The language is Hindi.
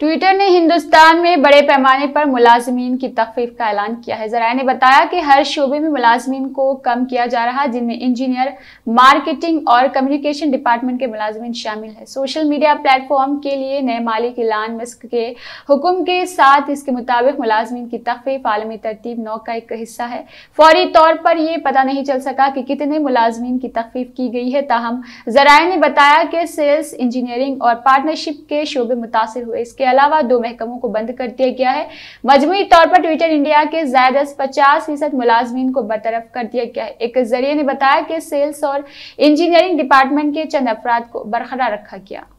ट्विटर ने हिंदुस्तान में बड़े पैमाने पर मुलाजमीन की तकफीफ का ऐलान किया है जराये ने बताया कि हर शोबे में मुलाजमीन को कम किया जा रहा है जिनमें इंजीनियर मार्केटिंग और कम्युनिकेशन डिपार्टमेंट के मुलाजमीन शामिल है सोशल मीडिया प्लेटफॉर्म के लिए नए मालिक ऐलान मस्क के हुक्म के साथ इसके मुताबिक मुलाजमीन की तकफीफ आलमी तरतीब नौ का एक हिस्सा है फौरी तौर पर यह पता नहीं चल सका कि कितने मुलाजमीन की तकफीफ की गई है ताहम जराये ने बताया कि सेल्स इंजीनियरिंग और पार्टनरशिप के शोबे मुतासर हुए इसके अलावा दो महकमों को बंद कर दिया गया है मजमुई तौर पर ट्विटर इंडिया के ज्यादा पचास फीसद मुलाजमीन को बरतरफ कर दिया गया है एक जरिए ने बताया कि सेल्स और इंजीनियरिंग डिपार्टमेंट के चंद अफराद को बरकरार रखा गया